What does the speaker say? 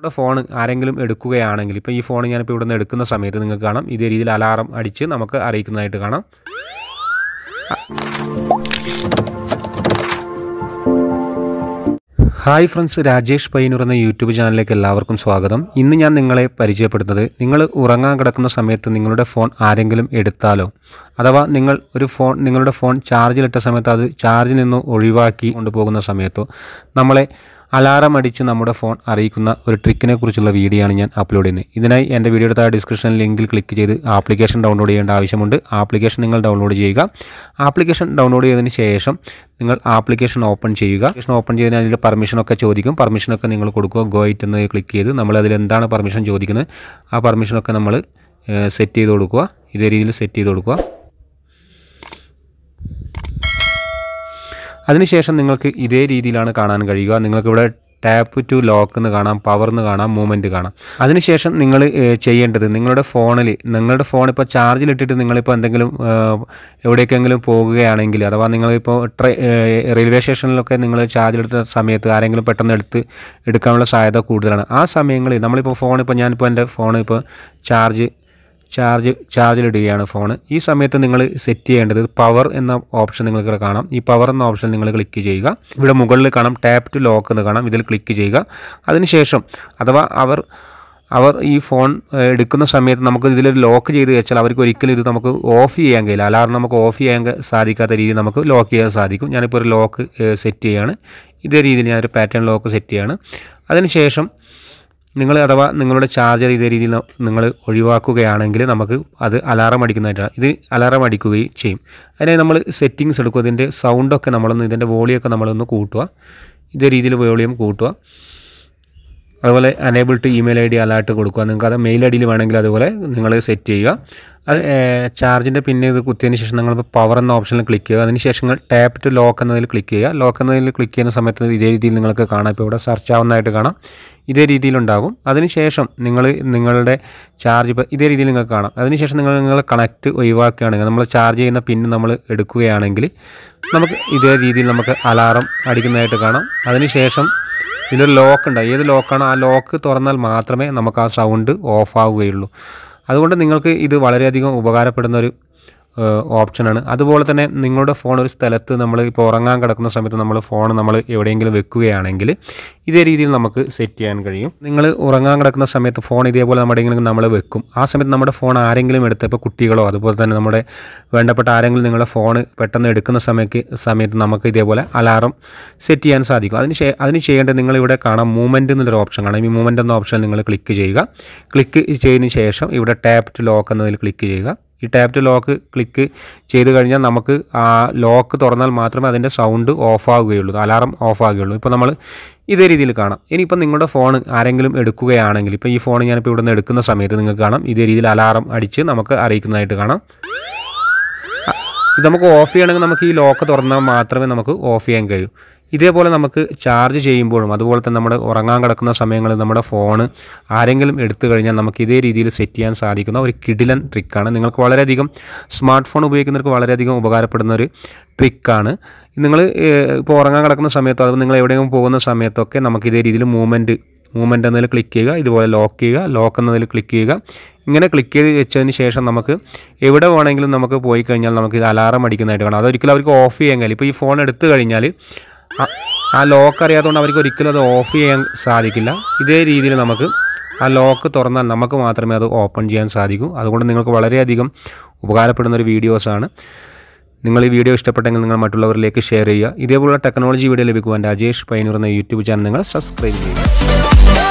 നമ്മുടെ ഫോൺ ആരെങ്കിലും എടുക്കുകയാണെങ്കിൽ ഇപ്പോൾ ഈ ഫോൺ ഞാനിപ്പോൾ ഇവിടെ നിന്ന് എടുക്കുന്ന സമയത്ത് നിങ്ങൾക്ക് കാണാം ഇതേ രീതിയിൽ അലാറം അടിച്ച് നമുക്ക് അറിയിക്കുന്നതായിട്ട് കാണാം ഹായ് ഫ്രണ്ട്സ് രാജേഷ് പയ്യനൂർ എന്ന യൂട്യൂബ് ചാനലിലേക്ക് എല്ലാവർക്കും സ്വാഗതം ഇന്ന് ഞാൻ നിങ്ങളെ പരിചയപ്പെടുത്തുന്നത് നിങ്ങൾ ഉറങ്ങാൻ കിടക്കുന്ന സമയത്ത് നിങ്ങളുടെ ഫോൺ ആരെങ്കിലും എടുത്താലോ അഥവാ നിങ്ങൾ ഒരു ഫോൺ നിങ്ങളുടെ ഫോൺ ചാർജിലിട്ട സമയത്ത് അത് ചാർജിൽ നിന്ന് ഒഴിവാക്കി കൊണ്ടുപോകുന്ന സമയത്തോ നമ്മളെ അലാറം അടിച്ച് നമ്മുടെ ഫോൺ അറിയിക്കുന്ന ഒരു ട്രിക്കിനെ കുറിച്ചുള്ള വീഡിയോ ആണ് ഞാൻ അപ്ലോഡ് ചെയ്യുന്നത് ഇതിനായി എൻ്റെ വീഡിയോയുടെ താഴെ ഡിസ്ക്രിപ്ഷൻ ലിങ്കിൽ ക്ലിക്ക് ചെയ്ത് ആപ്ലിക്കേഷൻ ഡൗൺലോഡ് ചെയ്യേണ്ട ആവശ്യമുണ്ട് ആപ്ലിക്കേഷൻ നിങ്ങൾ ഡൗൺലോഡ് ചെയ്യുക ആപ്ലിക്കേഷൻ ഡൗൺലോഡ് ചെയ്തതിന് ശേഷം നിങ്ങൾ ആപ്ലിക്കേഷൻ ഓപ്പൺ ചെയ്യുക ആപ്ലിക്കേഷൻ ഓപ്പൺ ചെയ്തതിന് അതിൽ പെർമിഷനൊക്കെ ചോദിക്കും പെർമിഷനൊക്കെ നിങ്ങൾ കൊടുക്കുക ഗോയിറ്റ് എന്ന് ക്ലിക്ക് ചെയ്ത് നമ്മൾ അതിൽ എന്താണ് പെർമിഷൻ ചോദിക്കുന്നത് ആ പെർമിഷനൊക്കെ നമ്മൾ സെറ്റ് ചെയ്ത് കൊടുക്കുക ഇതേ രീതിയിൽ സെറ്റ് ചെയ്ത് കൊടുക്കുക അതിനുശേഷം നിങ്ങൾക്ക് ഇതേ രീതിയിലാണ് കാണാൻ കഴിയുക നിങ്ങൾക്കിവിടെ ടാപ്പ് ടു ലോക്ക് എന്ന് കാണാം പവർ എന്ന് കാണാം മൂവ്മെൻറ്റ് കാണാം അതിനുശേഷം നിങ്ങൾ ചെയ്യേണ്ടത് നിങ്ങളുടെ ഫോണിൽ നിങ്ങളുടെ ഫോൺ ഇപ്പോൾ ചാർജിലിട്ടിട്ട് നിങ്ങളിപ്പോൾ എന്തെങ്കിലും എവിടേക്കെങ്കിലും പോകുകയാണെങ്കിൽ അഥവാ നിങ്ങളിപ്പോൾ ട്രെ റെയിൽവേ സ്റ്റേഷനിലൊക്കെ നിങ്ങൾ ചാർജിലെടുത്ത സമയത്ത് ആരെങ്കിലും പെട്ടെന്ന് എടുത്ത് എടുക്കാനുള്ള സാധ്യത കൂടുതലാണ് ആ സമയങ്ങളിൽ നമ്മളിപ്പോൾ ഫോൺ ഞാനിപ്പോൾ എൻ്റെ ഫോൺ ഇപ്പോൾ ചാർജ് ചാർജ് ചാർജിലിടുകയാണ് ഫോൺ ഈ സമയത്ത് നിങ്ങൾ സെറ്റ് ചെയ്യേണ്ടത് പവർ എന്ന ഓപ്ഷൻ നിങ്ങൾക്ക് കാണാം ഈ പവർ എന്ന ഓപ്ഷൻ നിങ്ങൾ ക്ലിക്ക് ചെയ്യുക ഇവിടെ മുകളിൽ കാണാം ടാപ്പ് ടു ലോക്ക് എന്ന് കാണാം ഇതിൽ ക്ലിക്ക് ചെയ്യുക അതിനുശേഷം അഥവാ അവർ അവർ ഈ ഫോൺ എടുക്കുന്ന സമയത്ത് നമുക്ക് ഇതിലൊരു ലോക്ക് ചെയ്ത് വെച്ചാൽ അവർക്ക് ഒരിക്കലും ഇത് നമുക്ക് ഓഫ് ചെയ്യാൻ കഴിയില്ല അലാറം നമുക്ക് ഓഫ് ചെയ്യാൻ സാധിക്കാത്ത രീതിയിൽ നമുക്ക് ലോക്ക് ചെയ്യാൻ സാധിക്കും ഞാനിപ്പോൾ ഒരു ലോക്ക് സെറ്റ് ചെയ്യുകയാണ് ഇതേ രീതിയിൽ ഞാനൊരു പാറ്റേൺ ലോക്ക് സെറ്റ് ചെയ്യാണ് അതിനുശേഷം നിങ്ങൾ അഥവാ നിങ്ങളുടെ ചാർജർ ഇതേ രീതിയിൽ നിങ്ങൾ ഒഴിവാക്കുകയാണെങ്കിൽ നമുക്ക് അത് അലാറം അടിക്കുന്നതായിട്ടാണ് ഇത് അലാറം അടിക്കുകയും ചെയ്യും അതിനെ നമ്മൾ സെറ്റിങ്സ് എടുക്കും ഇതിൻ്റെ സൗണ്ടൊക്കെ നമ്മളൊന്ന് ഇതിൻ്റെ വോളിയൊക്കെ നമ്മളൊന്ന് കൂട്ടുക ഇതേ രീതിയിൽ വോളിയം കൂട്ടുക അതുപോലെ enable to email ID alert അലേർട്ട് കൊടുക്കുക നിങ്ങൾക്ക് അത് മെയിൽ ഐ ഡിയിൽ വേണമെങ്കിൽ അതുപോലെ നിങ്ങൾ സെറ്റ് ചെയ്യുക അത് ചാർജിൻ്റെ പിന്നെ ഇത് കുത്തിയതിന് ശേഷം നിങ്ങളിപ്പോൾ പവർ എന്ന ഓപ്ഷനിൽ ക്ലിക്ക് ചെയ്യുക അതിനുശേഷം നിങ്ങൾ ടാപ്പ് ടു ലോക്ക് എന്നതിൽ ക്ലിക്ക് ചെയ്യുക ലോക്ക് എന്നതിൽ ക്ലിക്ക് ചെയ്യുന്ന സമയത്ത് ഇതേ രീതിയിൽ നിങ്ങൾക്ക് കാണാം ഇപ്പോൾ ഇവിടെ സെർച്ച് ആവുന്നതായിട്ട് കാണാം ഇതേ രീതിയിലുണ്ടാകും അതിനുശേഷം നിങ്ങൾ നിങ്ങളുടെ ചാർജ് ഇപ്പോൾ ഇതേ രീതിയിൽ നിങ്ങൾക്ക് കാണാം അതിനുശേഷം നിങ്ങൾ നിങ്ങൾ കണക്ട് ഒഴിവാക്കുകയാണെങ്കിൽ നമ്മൾ ചാർജ് ചെയ്യുന്ന പിന്ന് നമ്മൾ എടുക്കുകയാണെങ്കിൽ നമുക്ക് ഇതേ രീതിയിൽ നമുക്ക് അലാറം അടിക്കുന്നതായിട്ട് കാണാം അതിനുശേഷം ഇതൊരു ലോക്ക് ഉണ്ട് ഏത് ലോക്കാണോ ആ ലോക്ക് തുറന്നാൽ മാത്രമേ നമുക്ക് ആ സൗണ്ട് ഓഫ് ആവുകയുള്ളൂ അതുകൊണ്ട് നിങ്ങൾക്ക് ഇത് വളരെയധികം ഉപകാരപ്പെടുന്ന ഒരു ഓപ്ഷനാണ് അതുപോലെ തന്നെ നിങ്ങളുടെ ഫോൺ ഒരു സ്ഥലത്ത് നമ്മൾ ഇപ്പോൾ ഉറങ്ങാൻ കിടക്കുന്ന സമയത്ത് നമ്മൾ ഫോൺ നമ്മൾ എവിടെയെങ്കിലും വെക്കുകയാണെങ്കിൽ ഇതേ രീതിയിൽ നമുക്ക് സെറ്റ് ചെയ്യാൻ കഴിയും നിങ്ങൾ ഉറങ്ങാൻ കിടക്കുന്ന സമയത്ത് ഫോൺ ഇതേപോലെ നമ്മുടെ നമ്മൾ വെക്കും ആ സമയത്ത് നമ്മുടെ ഫോൺ ആരെങ്കിലും എടുത്ത് ഇപ്പോൾ കുട്ടികളോ അതുപോലെ തന്നെ നമ്മുടെ വേണ്ടപ്പെട്ട ആരെങ്കിലും നിങ്ങളുടെ ഫോൺ പെട്ടെന്ന് എടുക്കുന്ന സമയത്ത് സമയത്ത് നമുക്ക് ഇതേപോലെ അലാറം സെറ്റ് ചെയ്യാൻ സാധിക്കും അതിന് അതിന് ചെയ്യേണ്ടത് നിങ്ങളിവിടെ കാണാം മൂവ്മെൻറ്റ് എന്നുള്ളൊരു ഓപ്ഷൻ കാണാം ഈ മൂവ്മെൻറ്റ് എന്ന ഓപ്ഷൻ നിങ്ങൾ ക്ലിക്ക് ചെയ്യുക ക്ലിക്ക് ചെയ്തതിന് ശേഷം ഇവിടെ ടാപ്പ് ടു ലോക്ക് എന്നതിൽ ക്ലിക്ക് ചെയ്യുക ഈ ടാപ്പ് ടു ലോക്ക് ക്ലിക്ക് ചെയ്ത് കഴിഞ്ഞാൽ നമുക്ക് ആ ലോക്ക് തുറന്നാൽ മാത്രമേ അതിൻ്റെ സൗണ്ട് ഓഫ് ആവുകയുള്ളൂ അലാറം ഓഫ് ആവുകയുള്ളൂ ഇപ്പോൾ നമ്മൾ ഇതേ രീതിയിൽ കാണാം ഇനിയിപ്പോൾ നിങ്ങളുടെ ഫോൺ ആരെങ്കിലും എടുക്കുകയാണെങ്കിൽ ഇപ്പോൾ ഈ ഫോൺ ഞാനിപ്പോൾ ഇവിടെ നിന്ന് എടുക്കുന്ന സമയത്ത് നിങ്ങൾക്ക് കാണാം ഇതേ രീതിയിൽ അലാറം അടിച്ച് നമുക്ക് അറിയിക്കുന്നതായിട്ട് കാണാം ഇത് നമുക്ക് ഓഫ് ചെയ്യണമെങ്കിൽ നമുക്ക് ഈ ലോക്ക് തുറന്നാൽ മാത്രമേ നമുക്ക് ഓഫ് ചെയ്യാൻ കഴിയൂ ഇതേപോലെ നമുക്ക് ചാർജ് ചെയ്യുമ്പോഴും അതുപോലെ തന്നെ നമ്മുടെ ഉറങ്ങാൻ കിടക്കുന്ന സമയങ്ങളിൽ നമ്മുടെ ഫോൺ ആരെങ്കിലും എടുത്തു കഴിഞ്ഞാൽ നമുക്ക് ഇതേ രീതിയിൽ സെറ്റ് ചെയ്യാൻ സാധിക്കുന്ന ഒരു കിടിലൻ ട്രിക്കാണ് നിങ്ങൾക്ക് വളരെയധികം സ്മാർട്ട് ഫോൺ ഉപയോഗിക്കുന്നവർക്ക് വളരെയധികം ഉപകാരപ്പെടുന്ന ഒരു ട്രിക്കാണ് നിങ്ങൾ ഇപ്പോൾ ഉറങ്ങാൻ കിടക്കുന്ന സമയത്തോ അതോ നിങ്ങൾ എവിടെയെങ്കിലും പോകുന്ന സമയത്തൊക്കെ നമുക്ക് ഇതേ രീതിയിൽ മൂവ്മെൻറ്റ് മൂവ്മെൻറ്റ് എന്നതിൽ ക്ലിക്ക് ചെയ്യുക ഇതുപോലെ ലോക്ക് ചെയ്യുക ലോക്ക് എന്നതിൽ ക്ലിക്ക് ചെയ്യുക ഇങ്ങനെ ക്ലിക്ക് ചെയ്ത് വെച്ചതിന് ശേഷം നമുക്ക് എവിടെ വേണമെങ്കിലും നമുക്ക് പോയി കഴിഞ്ഞാൽ നമുക്ക് ഇത് അലാറം അടിക്കുന്നതായിട്ട് കാണാം അതൊരിക്കലും അവർക്ക് ഓഫ് ചെയ്യാൻ കഴിയും ഇപ്പോൾ ഈ ഫോൺ എടുത്തു കഴിഞ്ഞാൽ ആ ലോക്ക് അറിയാത്തതുകൊണ്ട് അവർക്ക് ഒരിക്കലും അത് ഓഫ് ചെയ്യാൻ സാധിക്കില്ല ഇതേ രീതിയിൽ നമുക്ക് ആ ലോക്ക് തുറന്നാൽ നമുക്ക് മാത്രമേ അത് ഓപ്പൺ ചെയ്യാൻ സാധിക്കൂ അതുകൊണ്ട് നിങ്ങൾക്ക് വളരെയധികം ഉപകാരപ്പെടുന്ന ഒരു വീഡിയോസാണ് നിങ്ങൾ ഈ വീഡിയോ ഇഷ്ടപ്പെട്ടെങ്കിൽ നിങ്ങൾ മറ്റുള്ളവരിലേക്ക് ഷെയർ ചെയ്യുക ഇതേപോലുള്ള ടെക്നോളജി വീഡിയോ ലഭിക്കുവാൻ രാജേഷ് പൈനൂർ എന്ന യൂട്യൂബ് ചാനൽ നിങ്ങൾ സബ്സ്ക്രൈബ് ചെയ്യുക